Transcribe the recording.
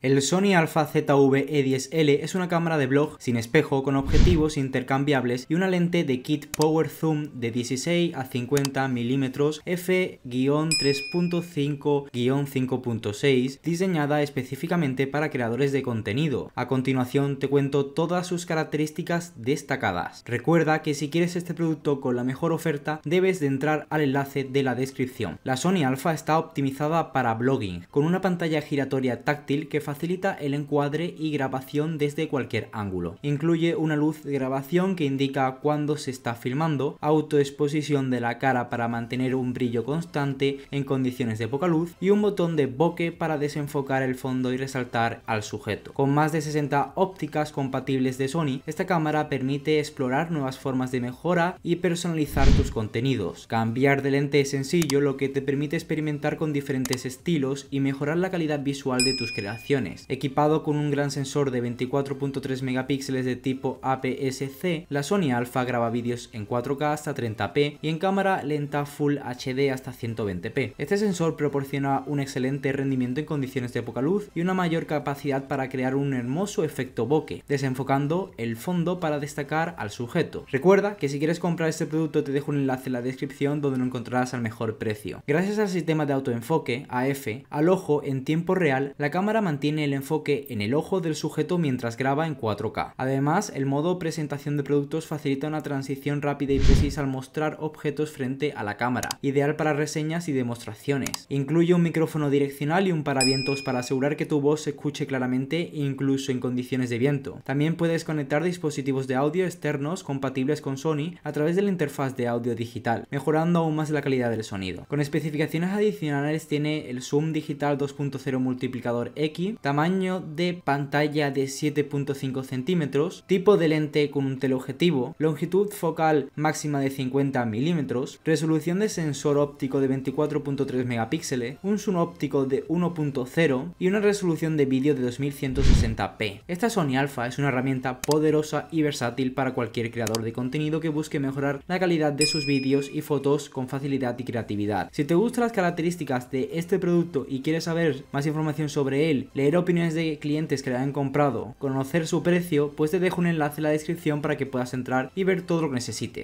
El Sony Alpha ZV-E10L es una cámara de blog sin espejo con objetivos intercambiables y una lente de kit Power Zoom de 16 a 50 mm f-3.5-5.6 diseñada específicamente para creadores de contenido. A continuación te cuento todas sus características destacadas. Recuerda que si quieres este producto con la mejor oferta debes de entrar al enlace de la descripción. La Sony Alpha está optimizada para blogging con una pantalla giratoria táctil que facilita el encuadre y grabación desde cualquier ángulo. Incluye una luz de grabación que indica cuándo se está filmando, autoexposición de la cara para mantener un brillo constante en condiciones de poca luz y un botón de bokeh para desenfocar el fondo y resaltar al sujeto. Con más de 60 ópticas compatibles de Sony, esta cámara permite explorar nuevas formas de mejora y personalizar tus contenidos. Cambiar de lente es sencillo, lo que te permite experimentar con diferentes estilos y mejorar la calidad visual de tus creaciones Equipado con un gran sensor de 24.3 megapíxeles de tipo APS-C, la Sony Alpha graba vídeos en 4K hasta 30p y en cámara lenta Full HD hasta 120p. Este sensor proporciona un excelente rendimiento en condiciones de poca luz y una mayor capacidad para crear un hermoso efecto bokeh, desenfocando el fondo para destacar al sujeto. Recuerda que si quieres comprar este producto te dejo un enlace en la descripción donde lo encontrarás al mejor precio. Gracias al sistema de autoenfoque AF, al ojo en tiempo real, la cámara mantiene tiene el enfoque en el ojo del sujeto mientras graba en 4K. Además, el modo presentación de productos facilita una transición rápida y precisa al mostrar objetos frente a la cámara, ideal para reseñas y demostraciones. Incluye un micrófono direccional y un paravientos para asegurar que tu voz se escuche claramente incluso en condiciones de viento. También puedes conectar dispositivos de audio externos compatibles con Sony a través de la interfaz de audio digital, mejorando aún más la calidad del sonido. Con especificaciones adicionales tiene el zoom digital 2.0 multiplicador X, tamaño de pantalla de 7.5 centímetros, tipo de lente con un teleobjetivo, longitud focal máxima de 50 milímetros, resolución de sensor óptico de 24.3 megapíxeles, un zoom óptico de 1.0 y una resolución de vídeo de 2160p. Esta Sony Alpha es una herramienta poderosa y versátil para cualquier creador de contenido que busque mejorar la calidad de sus vídeos y fotos con facilidad y creatividad. Si te gustan las características de este producto y quieres saber más información sobre él, lee ver opiniones de clientes que le han comprado, conocer su precio, pues te dejo un enlace en la descripción para que puedas entrar y ver todo lo que necesites.